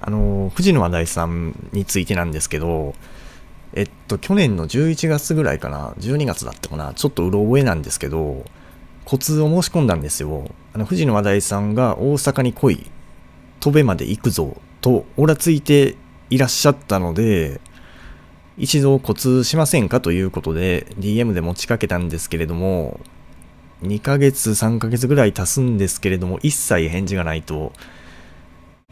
あの、富士の話題さんについてなんですけど、えっと、去年の11月ぐらいかな、12月だったかな、ちょっとうろ覚えなんですけど、コツを申し込んだんですよ。あの、富士の話題さんが大阪に来い、飛べまで行くぞ、と、オラついていらっしゃったので、一度コツしませんかということで、DM で持ちかけたんですけれども、2ヶ月、3ヶ月ぐらい経すんですけれども、一切返事がないと、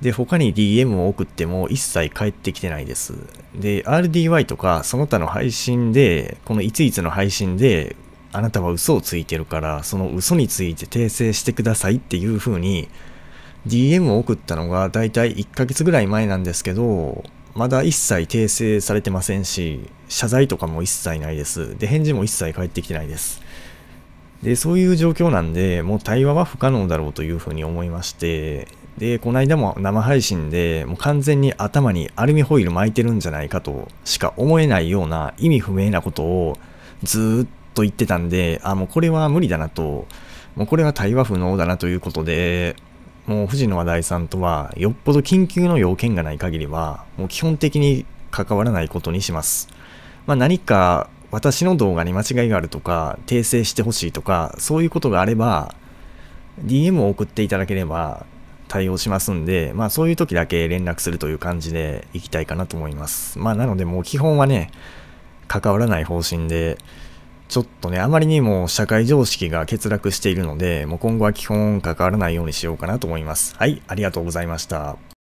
で、他に DM を送っても一切返ってきてないです。で、RDY とかその他の配信で、このいついつの配信で、あなたは嘘をついてるから、その嘘について訂正してくださいっていう風に、DM を送ったのがだいたい1ヶ月ぐらい前なんですけど、まだ一切訂正されてませんし、謝罪とかも一切ないです。で、返事も一切返ってきてないです。で、そういう状況なんで、もう対話は不可能だろうというふうに思いまして、で、この間も生配信で、もう完全に頭にアルミホイル巻いてるんじゃないかとしか思えないような意味不明なことをずっと言ってたんで、あ、もうこれは無理だなと、もうこれは対話不能だなということで、もう藤野話題さんとはよっぽど緊急の要件がない限りは、もう基本的に関わらないことにします。まあ、何か私の動画に間違いがあるとか、訂正してほしいとか、そういうことがあれば、DM を送っていただければ、対応しますんで、まあそういう時だけ連絡するという感じでいきたいかなと思います。まあなのでもう基本はね、関わらない方針で、ちょっとね、あまりにも社会常識が欠落しているので、もう今後は基本関わらないようにしようかなと思います。はい、ありがとうございました。